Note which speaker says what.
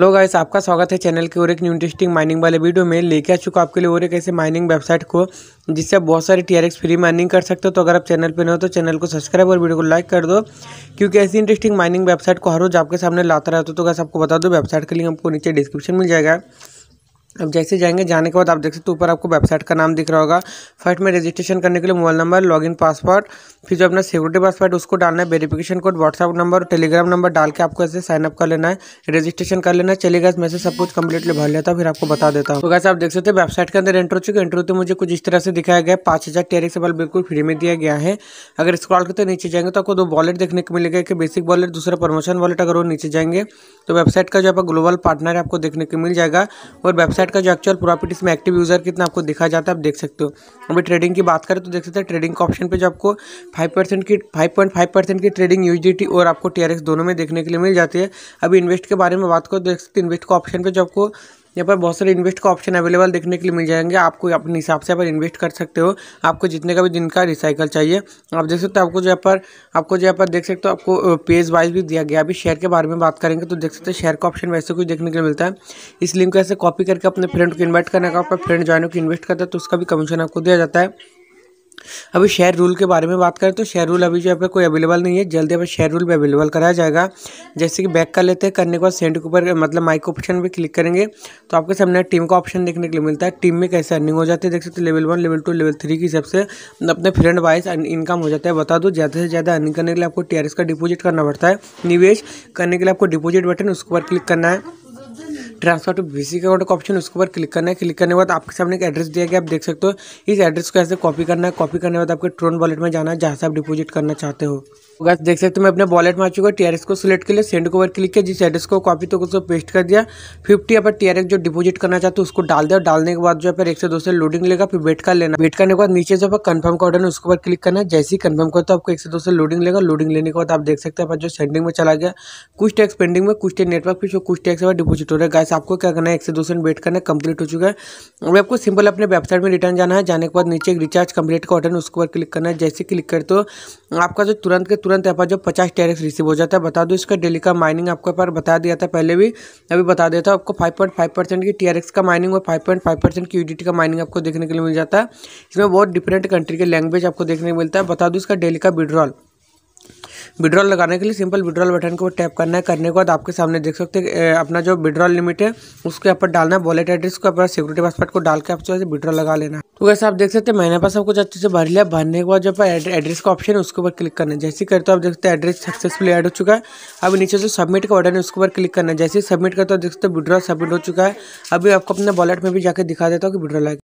Speaker 1: लोग आइस आपका स्वागत है चैनल के और एक न्यू इंटरेस्टिंग माइनिंग वाले वीडियो में लेके आ चुका आपके लिए और एक ऐसे माइनिंग वेबसाइट को जिससे आप बहुत सारे टीआरएक्स फ्री माइनिंग कर सकते हो तो अगर आप चैनल पर न हो तो चैनल को सब्सक्राइब और वीडियो को लाइक कर दो क्योंकि ऐसी इंटरेस्टिंग माइनिंग वेबसाइट को हर रोज आपके सामने लाता रहता हो तो गैस आपको बता दो वेबसाइट का लिंक आपको नीचे डिस्क्रिप्शन मिल जाएगा अब जैसे जाएंगे जाने के बाद आप देख सकते हो ऊपर आपको वेबसाइट का नाम दिख रहा होगा फर्स्ट में रजिस्ट्रेशन करने के लिए मोबाइल नंबर लॉगिन पासवर्ड फिर जो अपना सिक्योरिटी पासवर्ड उसको डालना है verification code WhatsApp number Telegram number डाल के आपको ऐसे साइनअप कर लेना है रजिस्ट्रेशन कर लेना है चलेगा इसमें से सब कुछ कंप्लीटली भर लेता फिर आपको बता देता हूँ तो वैसे आप देख सकते हैं वेबसाइट के अंदर एंटर हो चुके एंटर तो मुझे कुछ इस तरह से दिखाया गया पाँच हज़ार टेरिक बल बिल्कुल फ्री में दिया गया है अगर स्क्रॉल करते नीचे जाएंगे तो आपको दो वॉलेट देखने को मिलेगा एक बेसिक वॉलेट दूसरा प्रमोशन वॉलेट अगर वो नीचे जाएंगे तो वेबसाइट का जो आपका ग्लोबल पार्टनर है आपको देखने को मिल जाएगा और वेबसाइट वेबसाइट का जो एक्चुअल प्रॉफिट इसमें एक्टिव यूज़र कितना आपको दिखा जाता है आप देख सकते हो अभी ट्रेडिंग की बात करें तो देख सकते हैं ट्रेडिंग के ऑप्शन पे जो आपको फाइव परसेंट की फाइव परसेंट की ट्रेडिंग यू और आपको टी दोनों में देखने के लिए मिल जाती है अभी इन्वेस्ट के बारे में बात करो तो देख सकते इन्वेस्ट का ऑप्शन पर जो आपको यहाँ पर बहुत सारे इन्वेस्ट का ऑप्शन अवेलेबल देखने के लिए मिल जाएंगे आपको अपने हिसाब से आप इन्वेस्ट कर सकते हो आपको जितने का भी दिन का रिसाइकल चाहिए आप देख सकते हो आपको जो पर आपको जो पर देख सकते हो आपको पेज वाइज भी दिया गया अभी शेयर के बारे में बात करेंगे तो देख सकते हो शेयर का ऑप्शन वैसे कुछ देखने के लिए मिलता है इस लिंक को ऐसे कॉपी करके अपने फ्रेंड को इन्वाइट करने का आपका फ्रेंड ज्वाइन को इन्वेस्ट करता है तो उसका भी कमीशन आपको दिया जाता है अभी शेयर रूल के बारे में बात करें तो शेयर रूल अभी जो आपका कोई अवेलेबल नहीं है जल्दी अब शेयर रूल भी अवेलेबल कराया जाएगा जैसे कि बैक कर लेते हैं करने के बाद सेंड के ऊपर मतलब माइक ऑप्शन पर क्लिक करेंगे तो आपके सामने टीम का ऑप्शन देखने के लिए मिलता है टीम में कैसे अर्निंग हो जाती है देख सकते level one level two level three के हिसाब से अपने फ्रेंड वाइज इनकम हो जाता है बता दो ज़्यादा से ज़्यादा अर्निंग करने के लिए आपको टी का डिपोजिट करना पड़ता है निवेश करने के लिए आपको डिपोजिट बटन उसके ऊपर क्लिक करना है ट्रांसफर टू वी का ऑप्शन उसके ऊपर क्लिक करना है क्लिक करने के बाद आपके सामने एक एड्रेस दिया गया आप देख सकते हो इस एड्रेस को ऐसे कॉपी करना है कॉपी करने के बाद आपके ट्रोन वॉलेट में जाना है जहाँ से आप डिपोजिट करना चाहते हो गैस तो देख सकते हो मैं अपने वॉलेट में आ चुका टी को सिलेक्ट कर लिए सेंड को ऊपर क्लिक किया जिस एड्रेस को कॉपी तो उसको पेस्ट कर दिया फिफ्टी यहाँ टी जो डिपोजिट करना चाहते हो उसको डाल दिया डालने के बाद जो है एक से दो से लोडिंग लेगा फिर वेट कर लेना वेट करने के बाद नीचे जो है कंफर्म का ऑर्डर है उसके ऊपर क्लिक करना है जैसे ही कंफर्म करते हो आपको एक से दो से लोडिंग लेगा लोडिंग लेने के बाद आप देख सकते हैं जो सेंडिंग में चला गया कुछ टैक्स पेंडिंग में कुछ टैक्स नेटवर्क फिर कुछ टैक्स डिपोजिट हो रहा है गैस गाइस आपको क्या करना है एक से दो सेकंड वेट करना है कंप्लीट हो चुका है अब आपको सिंपल अपने वेबसाइट में रिटर्न जाना है जाने के बाद नीचे एक रिचार्ज कंप्लीट का ऑटन उसके ऊपर क्लिक करना है जैसे क्लिक कर तो आपका जो तुरंत के तुरंत पर जो पचास टैरिक्स रिसीव हो जाता है बता दो इसका डेली का माइनिंग आपको पर बता दिया था पहले भी अभी बता देता हूँ आपको फाइव पॉइंट फाइव परसेंट की टी का माइनिंग और फाइव पॉइंट फाइव परसेंट की यूडीटी का माइनिंग आपको देखने के लिए मिल जाता है इसमें बहुत डिफरेंट कंट्री के लैंग्वेज आपको देखने को मिलता है बता दो इसका डेली का विड्रॉल विड्रॉल लगाने के लिए सिंपल विड्रॉल बटन को टैप करना है करने के बाद आपके सामने देख सकते हैं अपना जो विड्रॉल लिमिट है उसके ऊपर डालना है वॉलेट एड्रेस को अपना सिक्योरिटी पासवर्ड को डाल के आप जो है विड्रॉल लगा लेना तो वैसे आप देख सकते हैं मैंने पास सब कुछ अच्छे से भर लिया भरने के बाद जो एड्रेस का ऑप्शन है उसके ऊपर क्लिक करना है जैसे करते हो आप देखते हैं एड्रेस सक्सेसफुली एड हो चुका है अब नीचे जो सबमिट का बटन है उसके ऊपर क्लिक करना है जैसे ही सबमिट करते हो देख सकते विड्रॉल सबमिट हो चुका है अभी आपको अपने वॉलेट में भी जाकर दिखा देता हूँ कि विड्रॉल